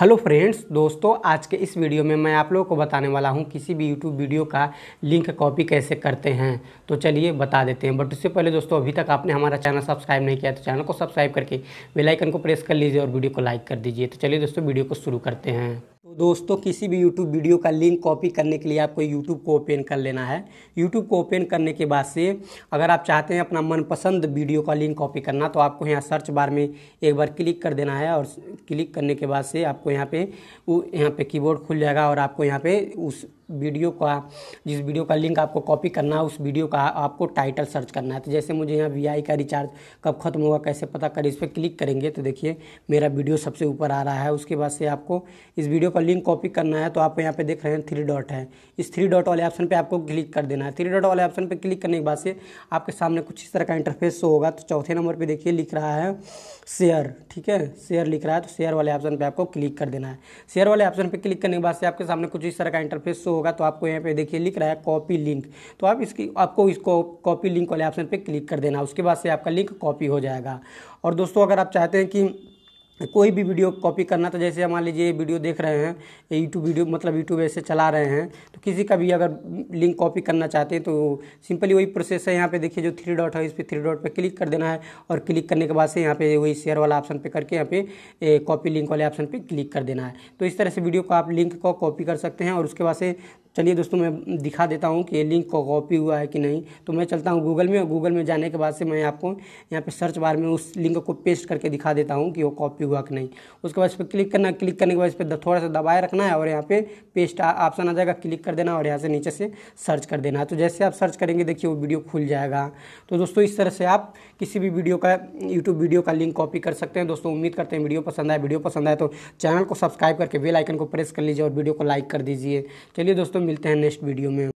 hello friends दोस्तों आज के इस वीडियो में मैं आप लोगों को बताने वाला हूं किसी भी यूट्यूब वीडियो का लिंक कॉपी कैसे करते हैं तो चलिए बता देते हैं बट उससे पहले दोस्तों अभी तक आपने हमारा चैनल सब्सक्राइब नहीं किया तो चैनल को सब्सक्राइब करके बेल आइकन को प्रेस कर लीजिए और वीडियो को लाइक कर दीजिए तो चलिए दोस्तों वीडियो को शुरू करते हैं दोस्तों किसी भी YouTube वीडियो का लिंक कॉपी करने के लिए आपको YouTube को ओपन कर लेना है YouTube को ओपन करने के बाद से अगर आप चाहते हैं अपना मनपसंद वीडियो का लिंक कॉपी करना तो आपको यहाँ सर्च बार में एक बार क्लिक कर देना है और क्लिक करने के बाद से आपको यहाँ पे वो यहाँ पे कीबोर्ड खुल जाएगा और आपको यहाँ पे उस वीडियो का जिस वीडियो का लिंक आपको कॉपी करना है उस वीडियो का आपको टाइटल सर्च करना है तो जैसे मुझे यहाँ वी का रिचार्ज कब खत्म होगा कैसे पता करें इस पर क्लिक करेंगे तो देखिए मेरा वीडियो सबसे ऊपर आ रहा है उसके बाद से आपको इस वीडियो का लिंक कॉपी करना है तो आप यहाँ पे देख रहे हैं थ्री डॉट है इस थ्री डॉट वाले ऑप्शन पर आपको क्लिक कर देना है थ्री डॉट वाले ऑप्शन पर क्लिक करने के बाद से आपके सामने कुछ इस तरह का इंटरफेस होगा तो चौथे नंबर पर देखिए लिख रहा है शेयर ठीक है शेयर लिख रहा है तो शेयर वाले ऑप्शन पर आपको क्लिक कर देना है शेयर वाले ऑप्शन पर क्लिक करने के बाद से आपके सामने कुछ इस तरह का इंटरफेस शो होगा तो आपको यहाँ पे देखिए लिख रहा है कॉपी लिंक तो आप इसकी आपको इसको कॉपी लिंक वाले ऑप्शन पे क्लिक कर देना उसके बाद से आपका लिंक कॉपी हो जाएगा और दोस्तों अगर आप चाहते हैं कि कोई भी वीडियो कॉपी करना तो जैसे मान लीजिए वीडियो देख रहे हैं यूट्यूब वीडियो मतलब यूट्यूब ऐसे चला रहे हैं किसी का भी अगर लिंक कॉपी करना चाहते हैं तो सिंपली वही प्रोसेस है यहाँ पे देखिए जो थ्री डॉट है इस पर थ्री डॉट पर क्लिक कर देना है और क्लिक करने के बाद से यहाँ पे वही शेयर वाला ऑप्शन पे करके यहाँ पे कॉपी लिंक वाले ऑप्शन पे क्लिक कर देना है तो इस तरह से वीडियो को आप लिंक को कॉपी कर सकते हैं और उसके बाद से चलिए दोस्तों मैं दिखा देता हूँ कि ये लिंक को कॉपी हुआ है कि नहीं तो मैं चलता हूँ गूगल में और गूगल में जाने के बाद से मैं आपको यहाँ पे सर्च बार में उस लिंक को पेस्ट करके दिखा देता हूँ कि वो कॉपी हुआ कि नहीं उसके बाद इस पर क्लिक करना क्लिक करने के बाद इस पर थोड़ा सा दबाए रखना है और यहाँ पे पेस्ट ऑप्शन आ जाएगा क्लिक कर कर देना और यहाँ से नीचे से सर्च कर देना तो जैसे आप सर्च करेंगे देखिए वो वीडियो खुल जाएगा तो दोस्तों इस तरह से आप किसी भी वीडियो का यूट्यूब वीडियो का लिंक कॉपी कर सकते हैं दोस्तों उम्मीद करते हैं वीडियो पसंद आए वीडियो पसंद आए तो चैनल को सब्सक्राइब करके बेलाइकन आइकन को प्रेस कर लीजिए और वीडियो को लाइक कर दीजिए चलिए दोस्तों मिलते हैं नेक्स्ट वीडियो में